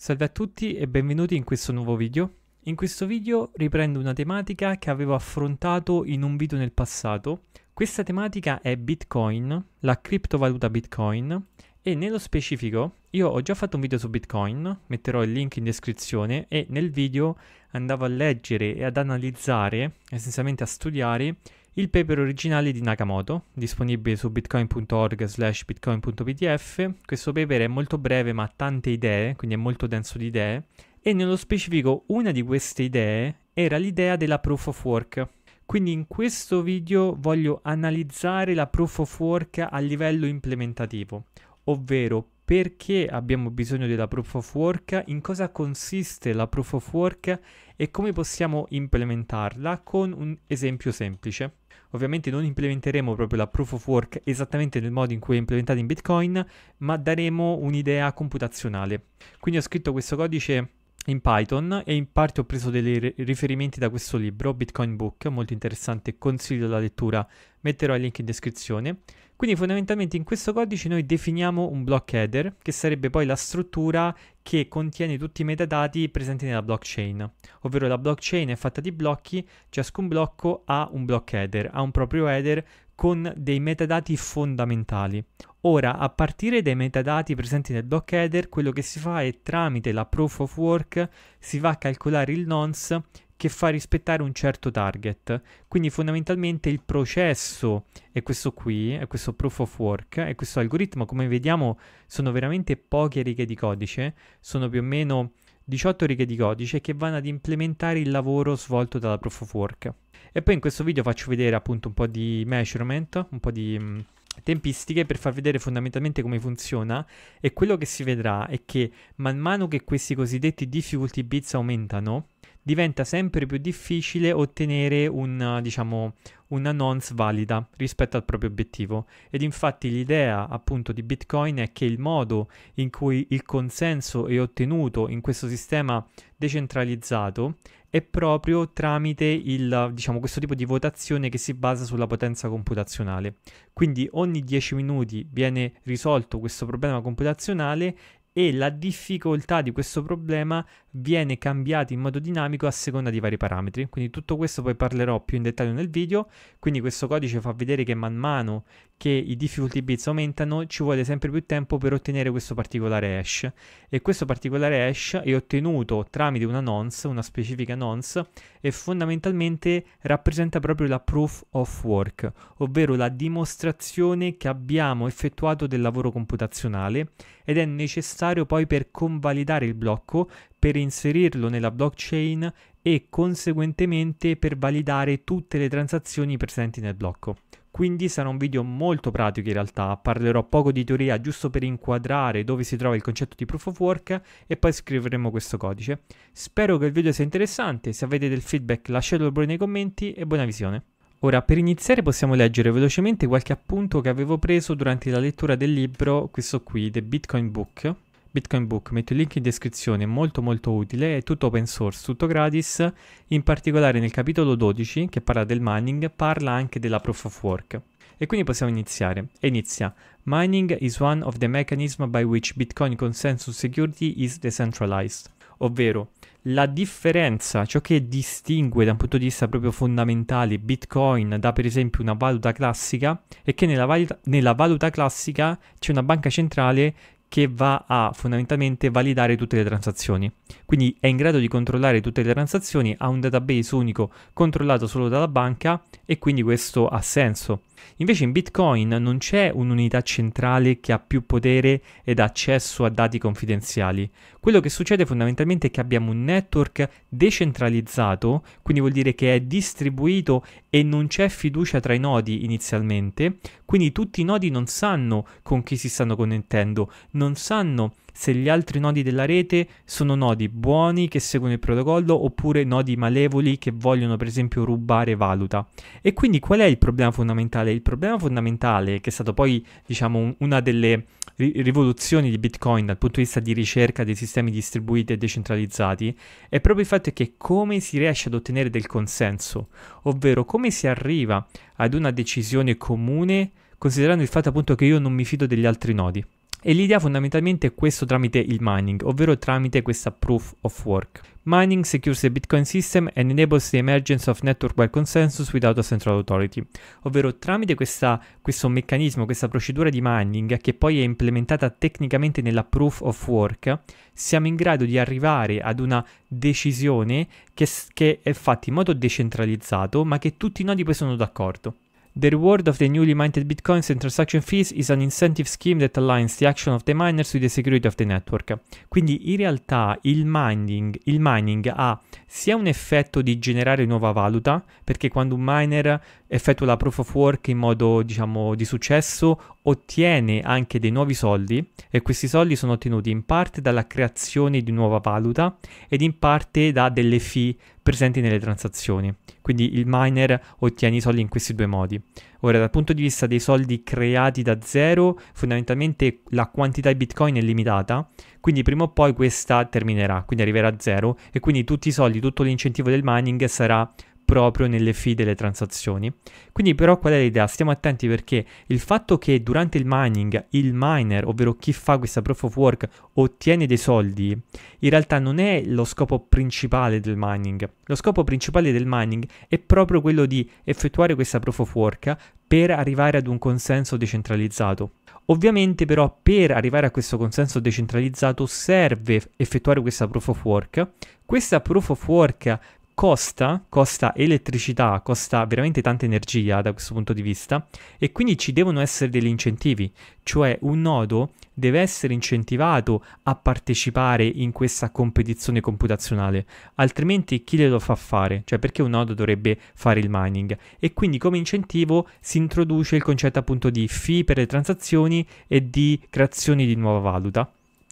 Salve a tutti e benvenuti in questo nuovo video. In questo video riprendo una tematica che avevo affrontato in un video nel passato. Questa tematica è Bitcoin, la criptovaluta Bitcoin e nello specifico io ho già fatto un video su Bitcoin, metterò il link in descrizione e nel video andavo a leggere e ad analizzare, essenzialmente a studiare il paper originale di Nakamoto, disponibile su bitcoin.org slash bitcoin.pdf. Questo paper è molto breve ma ha tante idee, quindi è molto denso di idee, e nello specifico una di queste idee era l'idea della proof of work. Quindi in questo video voglio analizzare la proof of work a livello implementativo, ovvero perché abbiamo bisogno della proof of work, in cosa consiste la proof of work e come possiamo implementarla con un esempio semplice. Ovviamente non implementeremo proprio la proof of work esattamente nel modo in cui è implementata in Bitcoin, ma daremo un'idea computazionale. Quindi ho scritto questo codice in Python e in parte ho preso dei riferimenti da questo libro, Bitcoin Book, molto interessante, consiglio la lettura, metterò il link in descrizione. Quindi fondamentalmente in questo codice noi definiamo un block header che sarebbe poi la struttura che contiene tutti i metadati presenti nella blockchain, ovvero la blockchain è fatta di blocchi, ciascun blocco ha un block header, ha un proprio header con dei metadati fondamentali. Ora, a partire dai metadati presenti nel block header, quello che si fa è tramite la proof of work si va a calcolare il nonce che fa rispettare un certo target. Quindi fondamentalmente il processo è questo qui, è questo proof of work, è questo algoritmo. Come vediamo sono veramente poche righe di codice, sono più o meno 18 righe di codice che vanno ad implementare il lavoro svolto dalla proof of work. E poi in questo video faccio vedere appunto un po' di measurement, un po' di mm, tempistiche per far vedere fondamentalmente come funziona e quello che si vedrà è che man mano che questi cosiddetti difficulty bits aumentano, diventa sempre più difficile ottenere un, diciamo, una nonce valida rispetto al proprio obiettivo. Ed infatti l'idea appunto di Bitcoin è che il modo in cui il consenso è ottenuto in questo sistema decentralizzato è proprio tramite il, diciamo, questo tipo di votazione che si basa sulla potenza computazionale. Quindi ogni 10 minuti viene risolto questo problema computazionale e la difficoltà di questo problema viene cambiata in modo dinamico a seconda di vari parametri. Quindi tutto questo poi parlerò più in dettaglio nel video, quindi questo codice fa vedere che man mano che i difficulty bits aumentano ci vuole sempre più tempo per ottenere questo particolare hash e questo particolare hash è ottenuto tramite una nonce, una specifica nonce e fondamentalmente rappresenta proprio la proof of work, ovvero la dimostrazione che abbiamo effettuato del lavoro computazionale ed è necessario necessario poi per convalidare il blocco, per inserirlo nella blockchain e conseguentemente per validare tutte le transazioni presenti nel blocco. Quindi sarà un video molto pratico in realtà, parlerò poco di teoria giusto per inquadrare dove si trova il concetto di proof of work e poi scriveremo questo codice. Spero che il video sia interessante, se avete del feedback lasciatelo pure nei commenti e buona visione. Ora, per iniziare possiamo leggere velocemente qualche appunto che avevo preso durante la lettura del libro, questo qui, The Bitcoin Book, Bitcoin Book, metto il link in descrizione, è molto molto utile, è tutto open source, tutto gratis, in particolare nel capitolo 12 che parla del mining parla anche della proof of work. E quindi possiamo iniziare. E inizia. Mining is one of the mechanism by which Bitcoin consensus security is decentralized. Ovvero, la differenza, ciò che distingue da un punto di vista proprio fondamentale Bitcoin da per esempio una valuta classica, è che nella, valuta, nella valuta classica c'è una banca centrale che va a fondamentalmente validare tutte le transazioni. Quindi è in grado di controllare tutte le transazioni, ha un database unico controllato solo dalla banca e quindi questo ha senso. Invece in Bitcoin non c'è un'unità centrale che ha più potere ed accesso a dati confidenziali, quello che succede fondamentalmente è che abbiamo un network decentralizzato, quindi vuol dire che è distribuito e non c'è fiducia tra i nodi inizialmente, quindi tutti i nodi non sanno con chi si stanno connettendo, non sanno se gli altri nodi della rete sono nodi buoni che seguono il protocollo oppure nodi malevoli che vogliono per esempio rubare valuta. E quindi qual è il problema fondamentale? Il problema fondamentale che è stato poi diciamo una delle rivoluzioni di Bitcoin dal punto di vista di ricerca dei sistemi distribuiti e decentralizzati è proprio il fatto che come si riesce ad ottenere del consenso, ovvero come si arriva ad una decisione comune considerando il fatto appunto che io non mi fido degli altri nodi. E l'idea fondamentalmente è questo tramite il mining, ovvero tramite questa proof of work. Mining secures the Bitcoin system and enables the emergence of network-wide consensus without a central authority. Ovvero tramite questa, questo meccanismo, questa procedura di mining che poi è implementata tecnicamente nella proof of work, siamo in grado di arrivare ad una decisione che, che è fatta in modo decentralizzato ma che tutti i nodi poi sono d'accordo. The reward of the newly minted bitcoins and transaction fees is an incentive scheme that aligns the action of the miners with the security of the network. Quindi in realtà il mining, il mining ha sia un effetto di generare nuova valuta, perché quando un miner effettua la proof of work in modo diciamo di successo, ottiene anche dei nuovi soldi e questi soldi sono ottenuti in parte dalla creazione di nuova valuta ed in parte da delle fee presenti nelle transazioni. Quindi il miner ottiene i soldi in questi due modi. Ora dal punto di vista dei soldi creati da zero, fondamentalmente la quantità di bitcoin è limitata, quindi prima o poi questa terminerà, quindi arriverà a zero e quindi tutti i soldi, tutto l'incentivo del mining sarà proprio nelle fee delle transazioni. Quindi però qual è l'idea? Stiamo attenti perché il fatto che durante il mining il miner, ovvero chi fa questa proof of work, ottiene dei soldi, in realtà non è lo scopo principale del mining. Lo scopo principale del mining è proprio quello di effettuare questa proof of work per arrivare ad un consenso decentralizzato. Ovviamente però per arrivare a questo consenso decentralizzato serve effettuare questa proof of work. Questa proof of work costa, costa elettricità, costa veramente tanta energia da questo punto di vista e quindi ci devono essere degli incentivi, cioè un nodo deve essere incentivato a partecipare in questa competizione computazionale, altrimenti chi glielo fa fare? Cioè perché un nodo dovrebbe fare il mining? E quindi come incentivo si introduce il concetto appunto di fee per le transazioni e di creazione di nuova valuta.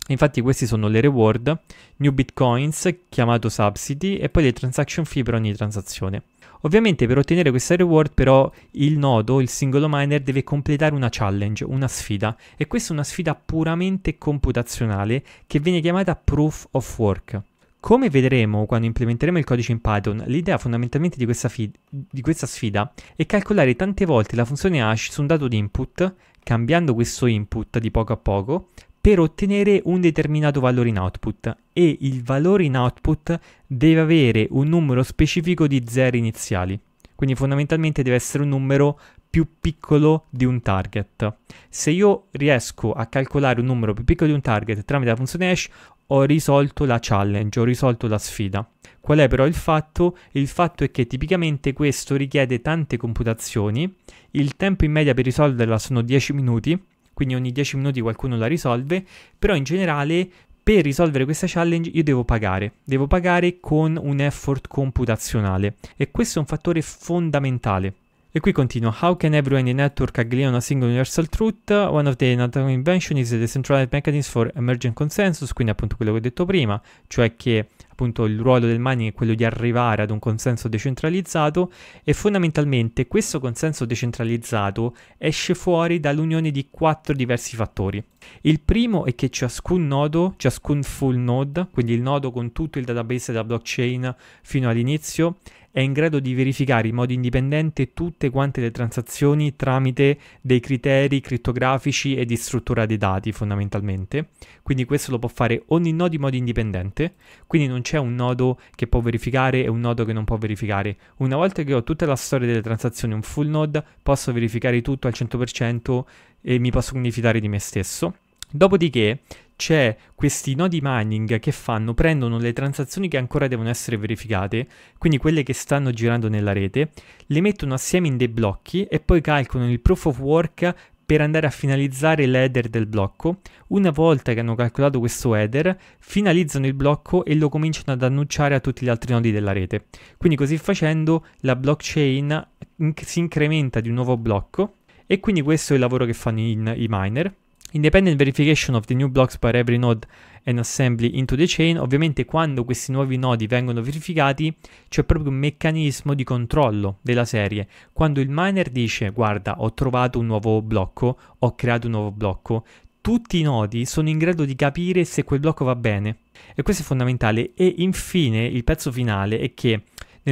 Infatti questi sono le reward, new bitcoins, chiamato subsidy, e poi le transaction fee per ogni transazione. Ovviamente per ottenere questa reward però il nodo, il singolo miner, deve completare una challenge, una sfida. E questa è una sfida puramente computazionale che viene chiamata proof of work. Come vedremo quando implementeremo il codice in Python, l'idea fondamentalmente di questa, di questa, sfida è calcolare tante volte la funzione hash su un dato di input, cambiando questo input di poco a poco, per ottenere un determinato valore in output e il valore in output deve avere un numero specifico di zeri iniziali. Quindi fondamentalmente deve essere un numero più piccolo di un target. Se io riesco a calcolare un numero più piccolo di un target tramite la funzione hash, ho risolto la challenge, ho risolto la sfida. Qual è però il fatto? Il fatto è che tipicamente questo richiede tante computazioni, il tempo in media per risolverla sono 10 minuti quindi ogni 10 minuti qualcuno la risolve, però in generale per risolvere questa challenge io devo pagare, devo pagare con un effort computazionale e questo è un fattore fondamentale e qui continua, how can everyone in a network agree on a single universal truth? One of the natural inventions is the decentralized mechanism for emergent consensus, quindi appunto quello che ho detto prima, cioè che appunto il ruolo del mining è quello di arrivare ad un consenso decentralizzato e fondamentalmente questo consenso decentralizzato esce fuori dall'unione di quattro diversi fattori. Il primo è che ciascun nodo, ciascun full node, quindi il nodo con tutto il database della blockchain fino all'inizio, è in grado di verificare in modo indipendente tutte quante le transazioni tramite dei criteri crittografici e di struttura dei dati fondamentalmente. Quindi questo lo può fare ogni nodo in modo indipendente, quindi non c'è un nodo che può verificare e un nodo che non può verificare. Una volta che ho tutta la storia delle transazioni, un full node, posso verificare tutto al 100% e mi posso quindi fidare di me stesso. Dopodiché c'è questi nodi mining che fanno, prendono le transazioni che ancora devono essere verificate, quindi quelle che stanno girando nella rete, le mettono assieme in dei blocchi e poi calcolano il proof of work per andare a finalizzare l'header del blocco. Una volta che hanno calcolato questo header, finalizzano il blocco e lo cominciano ad annunciare a tutti gli altri nodi della rete. Quindi così facendo la blockchain inc- si incrementa di un nuovo blocco e quindi questo è il lavoro che fanno i miner. Independent verification of the new blocks by every node and assembly into the chain, ovviamente quando questi nuovi nodi vengono verificati c'è proprio un meccanismo di controllo della serie. Quando il miner dice guarda ho trovato un nuovo blocco, ho creato un nuovo blocco, tutti i nodi sono in grado di capire se quel blocco va bene. E questo è fondamentale. E infine il pezzo finale è che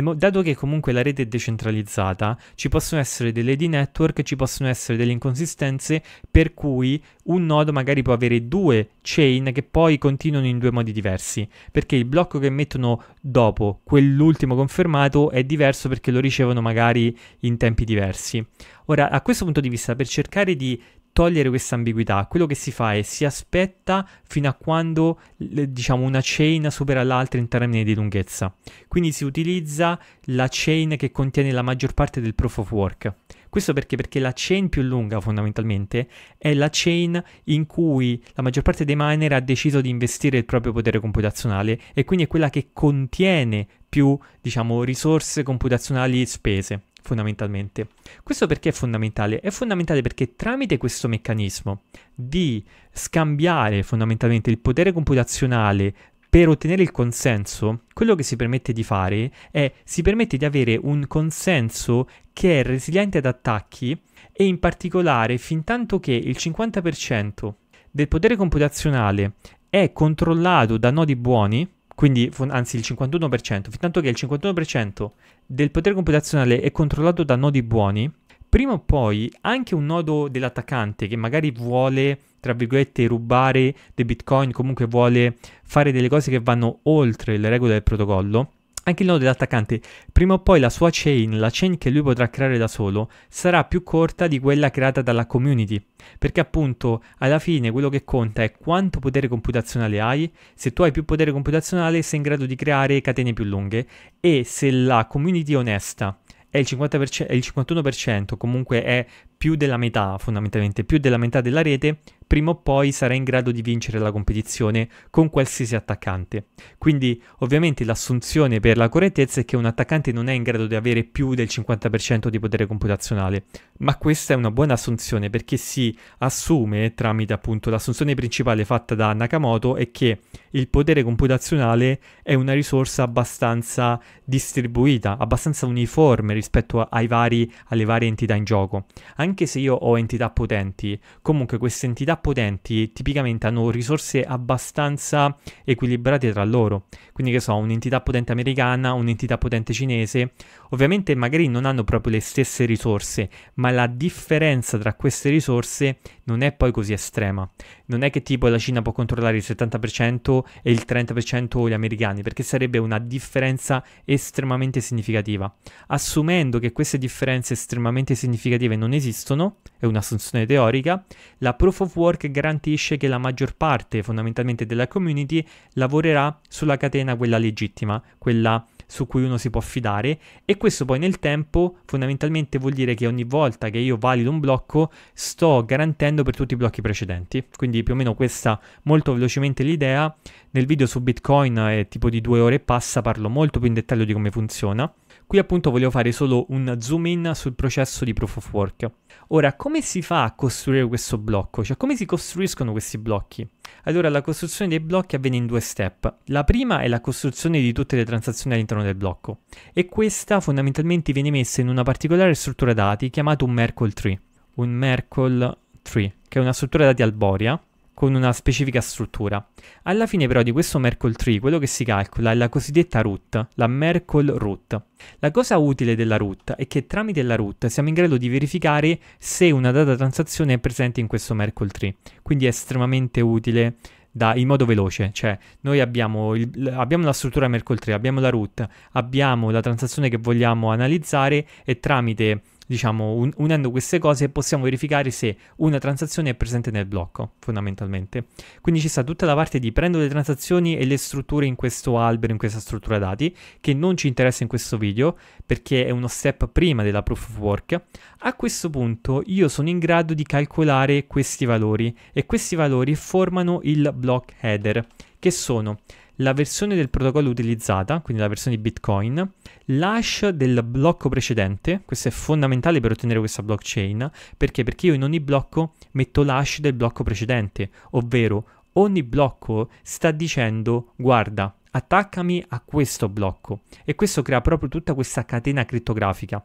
mo- dato che comunque la rete è decentralizzata, ci possono essere delle di network, ci possono essere delle inconsistenze, per cui un nodo magari può avere due chain che poi continuano in due modi diversi, perché il blocco che mettono dopo quell'ultimo confermato è diverso perché lo ricevono magari in tempi diversi. Ora, a questo punto di vista, per cercare di togliere questa ambiguità. Quello che si fa è si aspetta fino a quando diciamo una chain supera l'altra in termini di lunghezza. Quindi si utilizza la chain che contiene la maggior parte del proof of work. Questo perché? Perché la chain più lunga fondamentalmente è la chain in cui la maggior parte dei miner ha deciso di investire il proprio potere computazionale e quindi è quella che contiene più, diciamo, risorse computazionali spese fondamentalmente. Questo perché è fondamentale? È fondamentale perché tramite questo meccanismo di scambiare fondamentalmente il potere computazionale per ottenere il consenso, quello che si permette di fare è si permette di avere un consenso che è resiliente ad attacchi e in particolare fin tanto che il 50% del potere computazionale è controllato da nodi buoni, quindi anzi il 51%, fin tanto che il 51% del potere computazionale è controllato da nodi buoni, prima o poi anche un nodo dell'attaccante che magari vuole, tra virgolette, rubare dei bitcoin, comunque vuole fare delle cose che vanno oltre le regole del protocollo, anche il nodo dell'attaccante, prima o poi la sua chain, la chain che lui potrà creare da solo, sarà più corta di quella creata dalla community, perché appunto alla fine quello che conta è quanto potere computazionale hai, se tu hai più potere computazionale sei in grado di creare catene più lunghe e se la community è onesta è il, 50%, è il 51% comunque è più della metà, fondamentalmente più della metà della rete, prima o poi sarà in grado di vincere la competizione con qualsiasi attaccante. Quindi ovviamente l'assunzione per la correttezza è che un attaccante non è in grado di avere più del 50% di potere computazionale, ma questa è una buona assunzione perché si assume tramite appunto l'assunzione principale fatta da Nakamoto è che il potere computazionale è una risorsa abbastanza distribuita, abbastanza uniforme rispetto ai vari, alle varie entità in gioco. Anche anche se io ho entità potenti, comunque queste entità potenti tipicamente hanno risorse abbastanza equilibrate tra loro. Quindi che so, un'entità potente americana, un'entità potente cinese, ovviamente magari non hanno proprio le stesse risorse, ma la differenza tra queste risorse non è poi così estrema. Non è che tipo la Cina può controllare il 70% e il 30% gli americani, perché sarebbe una differenza estremamente significativa. Assumendo che queste differenze estremamente significative non esistono, esistono, è un'assunzione teorica, la proof of work garantisce che la maggior parte fondamentalmente della community lavorerà sulla catena quella legittima, quella su cui uno si può fidare e questo poi nel tempo fondamentalmente vuol dire che ogni volta che io valido un blocco sto garantendo per tutti i blocchi precedenti. Quindi più o meno questa molto velocemente l'idea. Nel video su Bitcoin è eh, tipo di due ore e passa, parlo molto più in dettaglio di come funziona. Qui appunto voglio fare solo un zoom in sul processo di proof of work. Ora, come si fa a costruire questo blocco? Cioè, come si costruiscono questi blocchi? Allora, la costruzione dei blocchi avviene in due step. La prima è la costruzione di tutte le transazioni all'interno del blocco e questa fondamentalmente viene messa in una particolare struttura dati chiamata un Merkle tree. Un Merkle tree, che è una struttura dati alboria con una specifica struttura. Alla fine però di questo Merkle tree quello che si calcola è la cosiddetta root, la Merkle root. La cosa utile della root è che tramite la root siamo in grado di verificare se una data transazione è presente in questo Merkle tree, quindi è estremamente utile da, in modo veloce, cioè noi abbiamo, il, abbiamo la struttura Merkle tree, abbiamo la root, abbiamo la transazione che vogliamo analizzare e tramite diciamo, un- unendo queste cose possiamo verificare se una transazione è presente nel blocco, fondamentalmente. Quindi ci sta tutta la parte di prendo le transazioni e le strutture in questo albero, in questa struttura dati, che non ci interessa in questo video, perché è uno step prima della proof of work. A questo punto io sono in grado di calcolare questi valori e questi valori formano il block header, che sono la versione del protocollo utilizzata, quindi la versione di Bitcoin, l'hash del blocco precedente, questo è fondamentale per ottenere questa blockchain, perché? Perché io in ogni blocco metto l'hash del blocco precedente, ovvero ogni blocco sta dicendo guarda, attaccami a questo blocco e questo crea proprio tutta questa catena criptografica.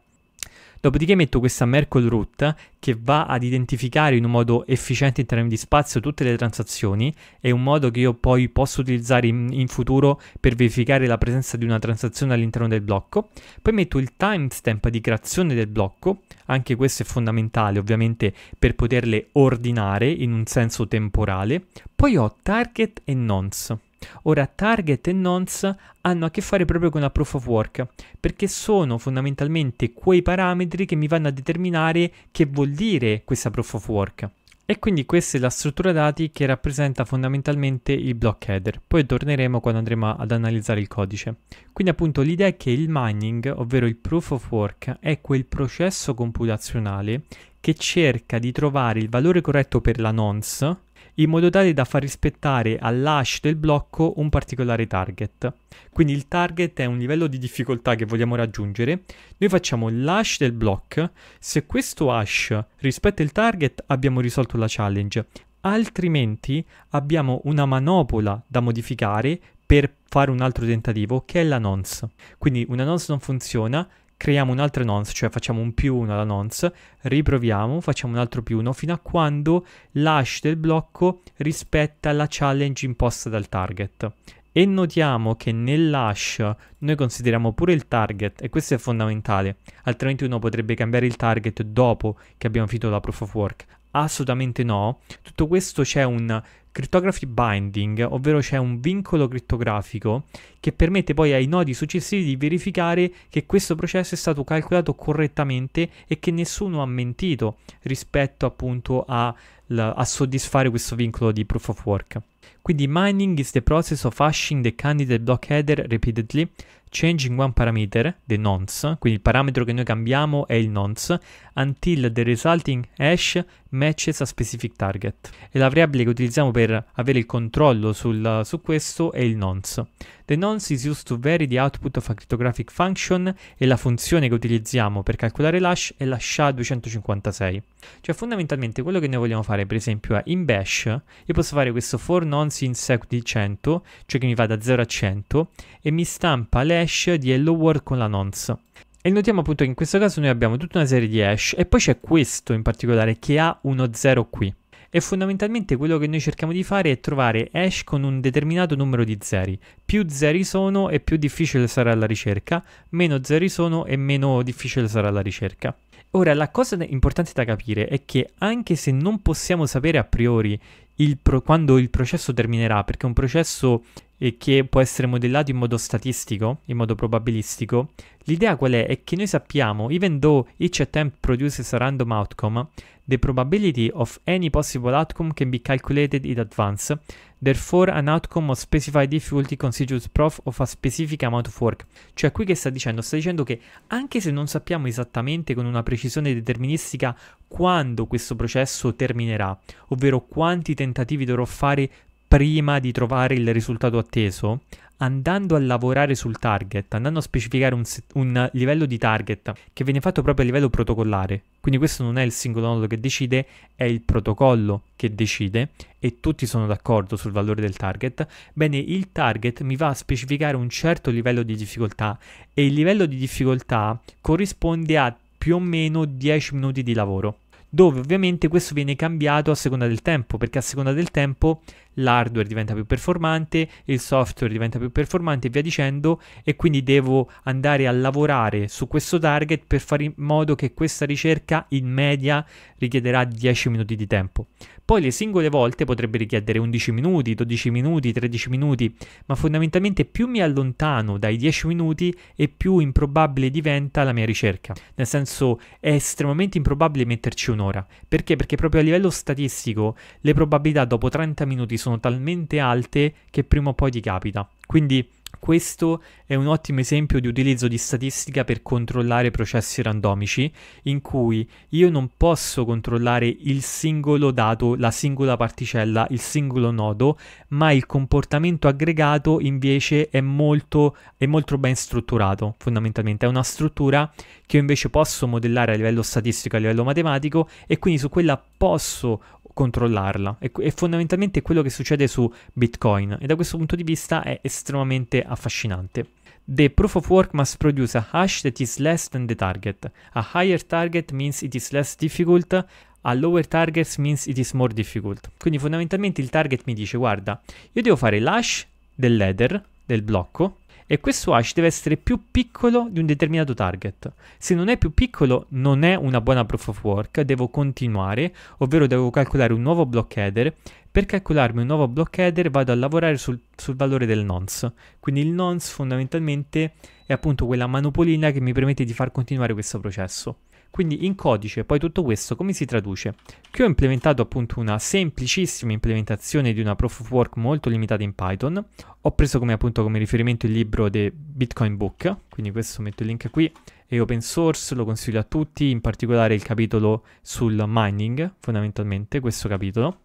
Dopodiché metto questa Merkle Root che va ad identificare in un modo efficiente in termini di spazio tutte le transazioni è un modo che io poi posso utilizzare in, in futuro per verificare la presenza di una transazione all'interno del blocco. Poi metto il timestamp di creazione del blocco, anche questo è fondamentale ovviamente per poterle ordinare in un senso temporale. Poi ho target e nonce. Ora, target e nonce hanno a che fare proprio con la proof of work, perché sono fondamentalmente quei parametri che mi vanno a determinare che vuol dire questa proof of work. E quindi questa è la struttura dati che rappresenta fondamentalmente il block header. Poi torneremo quando andremo ad analizzare il codice. Quindi appunto l'idea è che il mining, ovvero il proof of work, è quel processo computazionale che cerca di trovare il valore corretto per la nonce in modo tale da far rispettare all'hash del blocco un particolare target. Quindi il target è un livello di difficoltà che vogliamo raggiungere. Noi facciamo l'hash del block. se questo hash rispetta il target abbiamo risolto la challenge, altrimenti abbiamo una manopola da modificare per fare un altro tentativo che è la nonce. Quindi una nonce non funziona creiamo un altro nonce, cioè facciamo un più 1 alla nonce, riproviamo, facciamo un altro più 1 fino a quando l'hash del blocco rispetta la challenge imposta dal target. E notiamo che nell'hash noi consideriamo pure il target e questo è fondamentale, altrimenti uno potrebbe cambiare il target dopo che abbiamo finito la proof of work, Assolutamente no. Tutto questo c'è un cryptography binding, ovvero c'è un vincolo crittografico che permette poi ai nodi successivi di verificare che questo processo è stato calcolato correttamente e che nessuno ha mentito rispetto appunto a, a soddisfare questo vincolo di proof of work. Quindi mining is the process of hashing the candidate block header repeatedly changing one parameter, the nonce, quindi il parametro che noi cambiamo è il nonce, until the resulting hash matches a specific target. E la variabile che utilizziamo per avere il controllo sul, su questo è il nonce. The nonce is used to vary the output of a cryptographic function e la funzione che utilizziamo per calcolare l'hash è la SHA-256. Cioè fondamentalmente quello che noi vogliamo fare per esempio è in bash, io posso fare questo for nonce in sec di 100, cioè che mi va da 0 a 100 e mi stampa l'hash hash di hello world con la nonce. E notiamo appunto che in questo caso noi abbiamo tutta una serie di hash e poi c'è questo in particolare che ha uno 0 qui. E fondamentalmente quello che noi cerchiamo di fare è trovare hash con un determinato numero di zeri. Più zeri sono e più difficile sarà la ricerca, meno zeri sono e meno difficile sarà la ricerca. Ora, la cosa importante da capire è che anche se non possiamo sapere a priori il pro- quando il processo terminerà, perché un processo e che può essere modellato in modo statistico, in modo probabilistico, l'idea qual è? È che noi sappiamo, even though each attempt produces a random outcome, the probability of any possible outcome can be calculated in advance, therefore an outcome of specified difficulty constitutes proof of a specific amount of work. Cioè qui che sta dicendo? Sta dicendo che anche se non sappiamo esattamente con una precisione deterministica quando questo processo terminerà, ovvero quanti tentativi dovrò fare prima di trovare il risultato atteso, andando a lavorare sul target, andando a specificare un, un, livello di target che viene fatto proprio a livello protocollare. Quindi questo non è il singolo nodo che decide, è il protocollo che decide e tutti sono d'accordo sul valore del target. Bene, il target mi va a specificare un certo livello di difficoltà e il livello di difficoltà corrisponde a più o meno 10 minuti di lavoro dove ovviamente questo viene cambiato a seconda del tempo, perché a seconda del tempo l'hardware diventa più performante, il software diventa più performante e via dicendo e quindi devo andare a lavorare su questo target per fare in modo che questa ricerca in media richiederà 10 minuti di tempo. Poi le singole volte potrebbe richiedere 11 minuti, 12 minuti, 13 minuti, ma fondamentalmente più mi allontano dai 10 minuti e più improbabile diventa la mia ricerca. Nel senso è estremamente improbabile metterci un'ora. Perché? Perché proprio a livello statistico le probabilità dopo 30 minuti sono sono talmente alte che prima o poi ti capita. Quindi questo è un ottimo esempio di utilizzo di statistica per controllare processi randomici in cui io non posso controllare il singolo dato, la singola particella, il singolo nodo, ma il comportamento aggregato invece è molto, è molto ben strutturato fondamentalmente. È una struttura che io invece posso modellare a livello statistico, a livello matematico e quindi su quella posso controllarla. E, e fondamentalmente è quello che succede su Bitcoin e da questo punto di vista è estremamente affascinante. The proof of work must produce a hash that is less than the target. A higher target means it is less difficult, a lower target means it is more difficult. Quindi fondamentalmente il target mi dice guarda, io devo fare l'hash del ladder, del blocco, e questo hash deve essere più piccolo di un determinato target. Se non è più piccolo non è una buona proof of work, devo continuare, ovvero devo calcolare un nuovo block header. Per calcolarmi un nuovo block header vado a lavorare sul, sul valore del nonce, quindi il nonce fondamentalmente è appunto quella manopolina che mi permette di far continuare questo processo. Quindi in codice poi tutto questo come si traduce? Qui ho implementato appunto una semplicissima implementazione di una proof of work molto limitata in Python. Ho preso come appunto come riferimento il libro The Bitcoin Book, quindi questo metto il link qui, è open source, lo consiglio a tutti, in particolare il capitolo sul mining, fondamentalmente questo capitolo.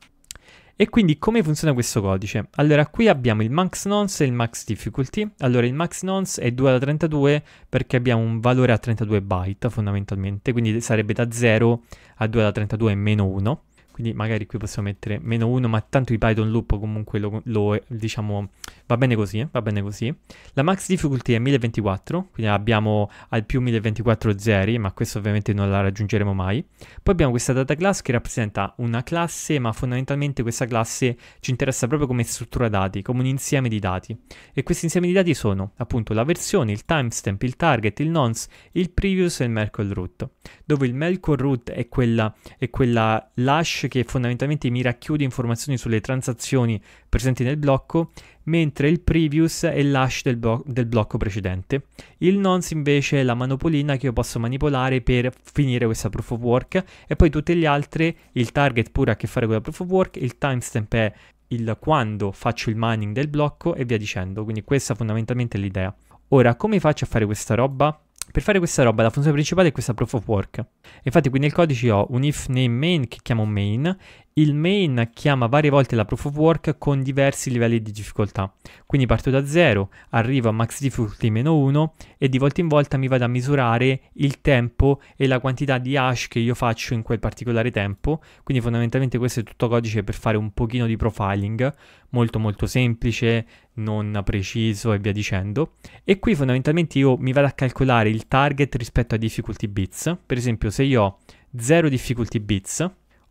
E quindi come funziona questo codice? Allora qui abbiamo il max nonce e il max difficulty. Allora il max nonce è 2 alla 32 perché abbiamo un valore a 32 byte fondamentalmente, quindi sarebbe da 0 a 2 alla 32 meno 1 quindi magari qui possiamo mettere meno 1, ma tanto i Python loop comunque lo, lo diciamo, va bene così, eh, va bene così. La max difficulty è 1024, quindi abbiamo al più 1024 zeri, ma questo ovviamente non la raggiungeremo mai. Poi abbiamo questa data class che rappresenta una classe, ma fondamentalmente questa classe ci interessa proprio come struttura dati, come un insieme di dati. E questi insieme di dati sono appunto la versione, il timestamp, il target, il nonce, il previous e il merkle root, dove il merkle root è quella, è quella l'hash hash che fondamentalmente mi racchiude informazioni sulle transazioni presenti nel blocco, mentre il previous è l'hash del, blo- del blocco precedente. Il nonce invece è la manopolina che io posso manipolare per finire questa proof of work e poi tutte le altre, il target pure ha a che fare con la proof of work, il timestamp è il quando faccio il mining del blocco e via dicendo. Quindi questa fondamentalmente è l'idea. Ora, come faccio a fare questa roba? Per fare questa roba la funzione principale è questa proof of work. Infatti qui nel codice ho un if name main che chiamo main il main chiama varie volte la proof of work con diversi livelli di difficoltà. Quindi parto da 0, arrivo a max difficulty meno 1 e di volta in volta mi vado a misurare il tempo e la quantità di hash che io faccio in quel particolare tempo. Quindi fondamentalmente questo è tutto codice per fare un pochino di profiling, molto molto semplice, non preciso e via dicendo. E qui fondamentalmente io mi vado a calcolare il target rispetto a difficulty bits. Per esempio se io ho 0 difficulty bits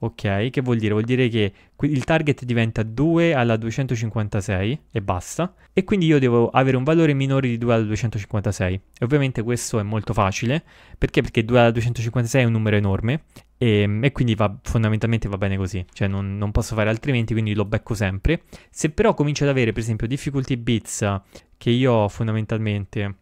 Ok, che vuol dire? Vuol dire che il target diventa 2 alla 256 e basta. E quindi io devo avere un valore minore di 2 alla 256. E ovviamente questo è molto facile. Perché? Perché 2 alla 256 è un numero enorme. E, e quindi va, fondamentalmente va bene così. Cioè non, non posso fare altrimenti, quindi lo becco sempre. Se però comincio ad avere, per esempio, difficulty bits che io ho fondamentalmente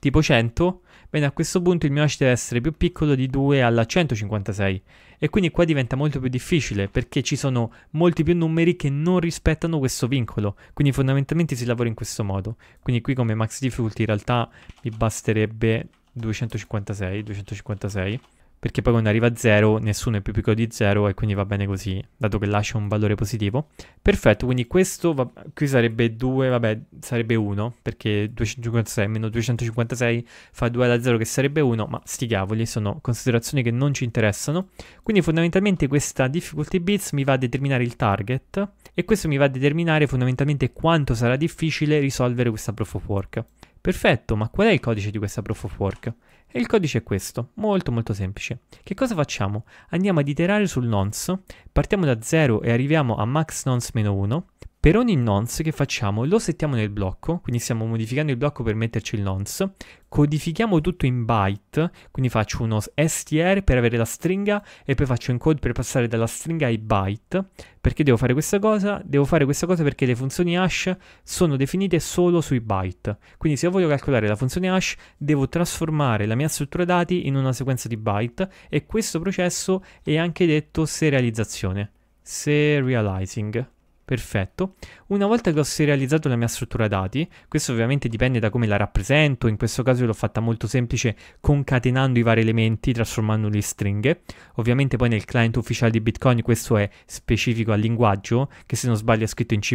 tipo 100 Bene, a questo punto il mio hash deve essere più piccolo di 2 alla 156 e quindi qua diventa molto più difficile perché ci sono molti più numeri che non rispettano questo vincolo, quindi fondamentalmente si lavora in questo modo. Quindi qui come max difficulty in realtà mi basterebbe 256, 256 perché poi quando arriva a 0 nessuno è più piccolo di 0 e quindi va bene così, dato che lascia un valore positivo. Perfetto, quindi questo va, qui sarebbe 2, vabbè, sarebbe 1, perché 256 meno 256 fa 2 alla 0 che sarebbe 1, ma sti cavoli, sono considerazioni che non ci interessano. Quindi fondamentalmente questa difficulty bits mi va a determinare il target e questo mi va a determinare fondamentalmente quanto sarà difficile risolvere questa proof of work. Perfetto, ma qual è il codice di questa proof of work? E il codice è questo, molto molto semplice. Che cosa facciamo? Andiamo ad iterare sul nonce, partiamo da 0 e arriviamo a max nonce-1, per ogni nonce che facciamo lo settiamo nel blocco, quindi stiamo modificando il blocco per metterci il nonce, codifichiamo tutto in byte, quindi faccio uno str per avere la stringa e poi faccio encode per passare dalla stringa ai byte. Perché devo fare questa cosa? Devo fare questa cosa perché le funzioni hash sono definite solo sui byte. Quindi se io voglio calcolare la funzione hash devo trasformare la mia struttura dati in una sequenza di byte e questo processo è anche detto serializzazione, serializing. Perfetto. Una volta che ho serializzato la mia struttura dati, questo ovviamente dipende da come la rappresento, in questo caso l'ho fatta molto semplice concatenando i vari elementi, trasformandoli in stringhe. Ovviamente poi nel client ufficiale di Bitcoin questo è specifico al linguaggio, che se non sbaglio è scritto in C++,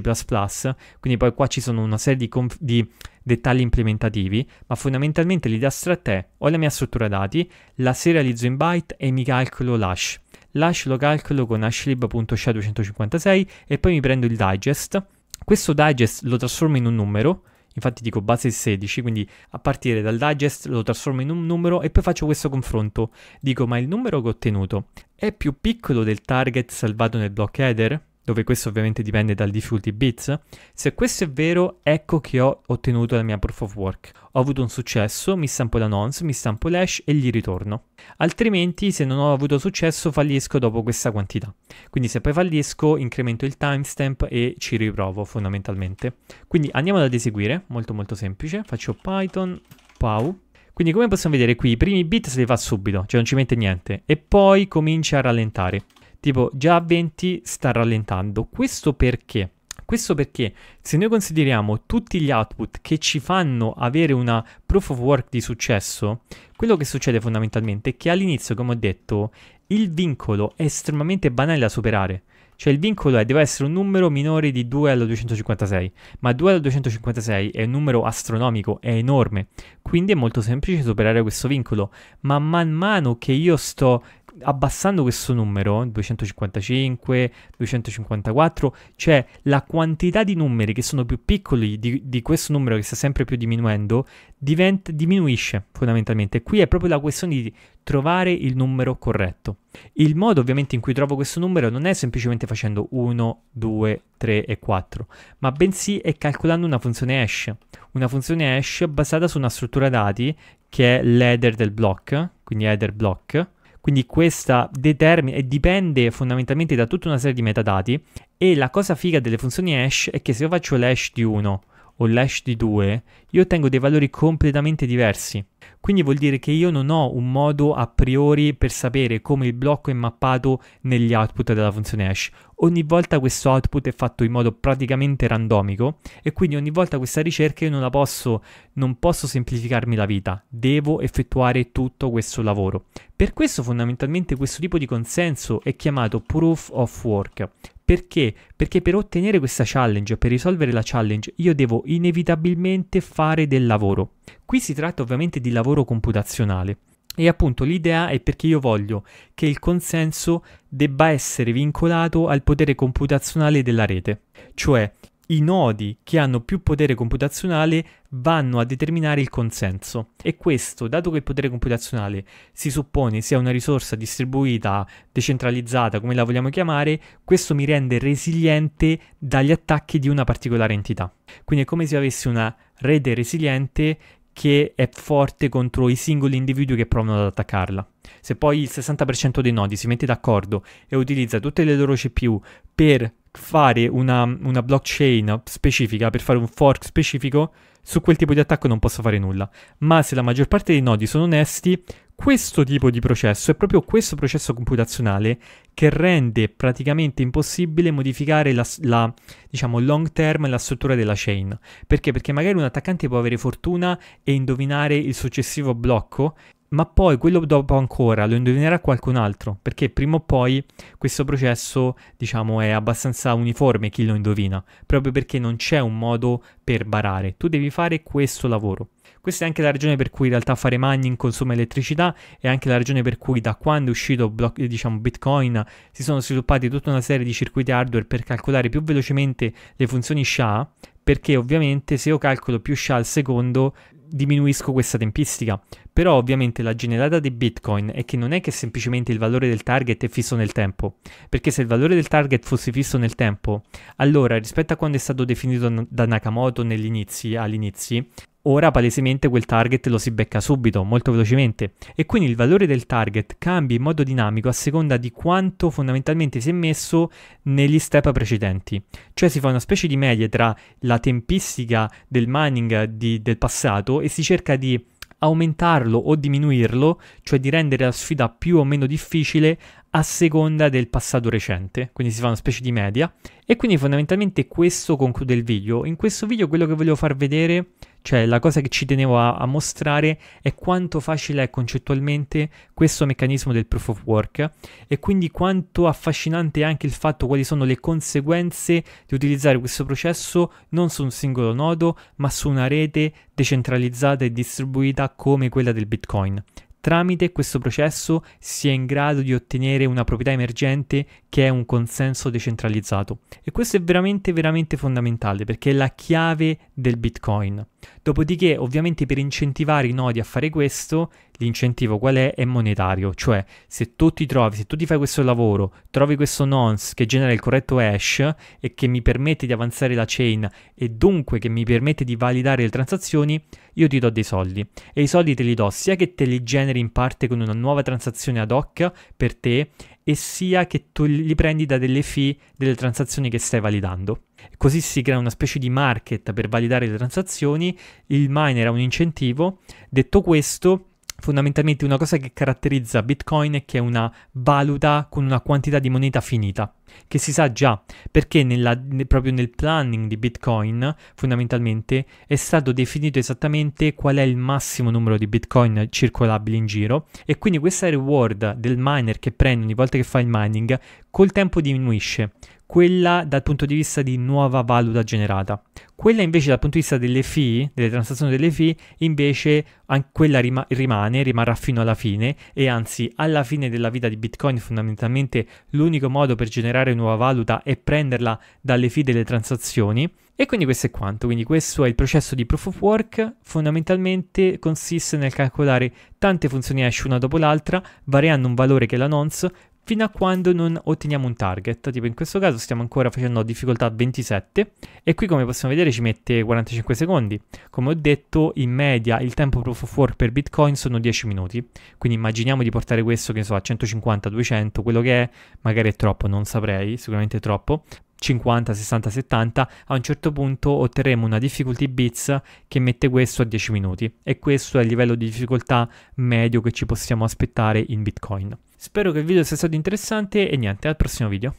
quindi poi qua ci sono una serie di, di dettagli implementativi, ma fondamentalmente l'idea astratta è ho la mia struttura dati, la serializzo in byte e mi calcolo l'hash lascio lo calcolo con hashlib.sha256 e poi mi prendo il digest. Questo digest lo trasformo in un numero, infatti dico base 16, quindi a partire dal digest lo trasformo in un numero e poi faccio questo confronto. Dico ma il numero che ho ottenuto è più piccolo del target salvato nel block header? dove questo ovviamente dipende dal difficulty bits. Se questo è vero, ecco che ho ottenuto la mia proof of work. Ho avuto un successo, mi stampo la nonce, mi stampo l'hash e gli ritorno. Altrimenti, se non ho avuto successo, fallisco dopo questa quantità. Quindi se poi fallisco, incremento il timestamp e ci riprovo fondamentalmente. Quindi andiamo ad eseguire, molto molto semplice. Faccio Python pow quindi come possiamo vedere qui i primi bit se li fa subito, cioè non ci mette niente, e poi comincia a rallentare tipo già a 20 sta rallentando. Questo perché? Questo perché se noi consideriamo tutti gli output che ci fanno avere una proof of work di successo, quello che succede fondamentalmente è che all'inizio, come ho detto, il vincolo è estremamente banale da superare. Cioè il vincolo è, deve essere un numero minore di 2 alla 256, ma 2 alla 256 è un numero astronomico, è enorme, quindi è molto semplice superare questo vincolo, ma man mano che io sto abbassando questo numero, 255, 254, cioè la quantità di numeri che sono più piccoli di, di questo numero che sta sempre più diminuendo, divent- diminuisce fondamentalmente. Qui è proprio la questione di trovare il numero corretto. Il modo ovviamente in cui trovo questo numero non è semplicemente facendo 1, 2, 3 e 4, ma bensì è calcolando una funzione hash, una funzione hash basata su una struttura dati che è l'header del block, quindi header block, quindi questa determina, dipende fondamentalmente da tutta una serie di metadati e la cosa figa delle funzioni hash è che se io faccio l'hash di 1 o l'hash di 2, io ottengo dei valori completamente diversi. Quindi vuol dire che io non ho un modo a priori per sapere come il blocco è mappato negli output della funzione hash. Ogni volta questo output è fatto in modo praticamente randomico e quindi ogni volta questa ricerca io non la posso, non posso semplificarmi la vita, devo effettuare tutto questo lavoro. Per questo fondamentalmente questo tipo di consenso è chiamato proof of work. Perché? Perché per ottenere questa challenge, per risolvere la challenge, io devo inevitabilmente fare del lavoro. Qui si tratta ovviamente di lavoro computazionale. E appunto l'idea è perché io voglio che il consenso debba essere vincolato al potere computazionale della rete. Cioè, i nodi che hanno più potere computazionale vanno a determinare il consenso e questo, dato che il potere computazionale si suppone sia una risorsa distribuita, decentralizzata, come la vogliamo chiamare, questo mi rende resiliente dagli attacchi di una particolare entità. Quindi è come se avessi una rete resiliente che è forte contro i singoli individui che provano ad attaccarla. Se poi il 60% dei nodi si mette d'accordo e utilizza tutte le loro CPU per fare una, una, blockchain specifica, per fare un fork specifico, su quel tipo di attacco non posso fare nulla. Ma se la maggior parte dei nodi sono onesti, questo tipo di processo è proprio questo processo computazionale che rende praticamente impossibile modificare la, la diciamo, long term la struttura della chain. Perché? Perché magari un attaccante può avere fortuna e indovinare il successivo blocco ma poi quello dopo ancora lo indovinerà qualcun altro, perché prima o poi questo processo, diciamo, è abbastanza uniforme chi lo indovina, proprio perché non c'è un modo per barare, tu devi fare questo lavoro. Questa è anche la ragione per cui in realtà fare mining consuma elettricità e anche la ragione per cui da quando è uscito bloc- diciamo, Bitcoin si sono sviluppati tutta una serie di circuiti hardware per calcolare più velocemente le funzioni SHA, perché ovviamente se io calcolo più SHA al secondo diminuisco questa tempistica. Però ovviamente la generata di Bitcoin è che non è che semplicemente il valore del target è fisso nel tempo, perché se il valore del target fosse fisso nel tempo, allora rispetto a quando è stato definito da Nakamoto negli inizi, all'inizio, Ora palesemente quel target lo si becca subito, molto velocemente, e quindi il valore del target cambia in modo dinamico a seconda di quanto fondamentalmente si è messo negli step precedenti. Cioè si fa una specie di media tra la tempistica del mining di, del passato e si cerca di aumentarlo o diminuirlo, cioè di rendere la sfida più o meno difficile a seconda del passato recente, quindi si fa una specie di media. E quindi fondamentalmente questo conclude il video. In questo video quello che volevo far vedere cioè, la cosa che ci tenevo a, a, mostrare è quanto facile è concettualmente questo meccanismo del proof of work e quindi quanto affascinante è anche il fatto quali sono le conseguenze di utilizzare questo processo non su un singolo nodo, ma su una rete decentralizzata e distribuita come quella del Bitcoin. Tramite questo processo si è in grado di ottenere una proprietà emergente che è un consenso decentralizzato. E questo è veramente, veramente fondamentale perché è la chiave del Bitcoin. Dopodiché, ovviamente, per incentivare i nodi a fare questo, l'incentivo qual è? È monetario, cioè se tu ti trovi, se tu ti fai questo lavoro, trovi questo nonce che genera il corretto hash e che mi permette di avanzare la chain e dunque che mi permette di validare le transazioni, io ti do dei soldi e i soldi te li do sia che te li generi in parte con una nuova transazione ad hoc per te e sia che tu li prendi da delle fee delle transazioni che stai validando. Così si crea una specie di market per validare le transazioni, il miner ha un incentivo, detto questo fondamentalmente una cosa che caratterizza Bitcoin è che è una valuta con una quantità di moneta finita, che si sa già, perché nella, proprio nel planning di Bitcoin, fondamentalmente, è stato definito esattamente qual è il massimo numero di Bitcoin circolabili in giro e quindi questa reward del miner che prende ogni volta che fa il mining col tempo diminuisce quella dal punto di vista di nuova valuta generata. Quella invece dal punto di vista delle fee, delle transazioni delle fee, invece quella rima- rimane, rimarrà fino alla fine e anzi alla fine della vita di Bitcoin fondamentalmente l'unico modo per generare nuova valuta è prenderla dalle fee delle transazioni. E quindi questo è quanto, quindi questo è il processo di proof of work, fondamentalmente consiste nel calcolare tante funzioni hash una dopo l'altra, variando un valore che è la nonce, fino a quando non otteniamo un target, tipo in questo caso stiamo ancora facendo difficoltà 27 e qui come possiamo vedere ci mette 45 secondi. Come ho detto, in media il tempo proof of work per Bitcoin sono 10 minuti, quindi immaginiamo di portare questo che so a 150, 200, quello che è, magari è troppo, non saprei, sicuramente è troppo, 50, 60, 70, a un certo punto otterremo una difficulty bits che mette questo a 10 minuti e questo è il livello di difficoltà medio che ci possiamo aspettare in Bitcoin. Spero che il video sia stato interessante e niente, al prossimo video.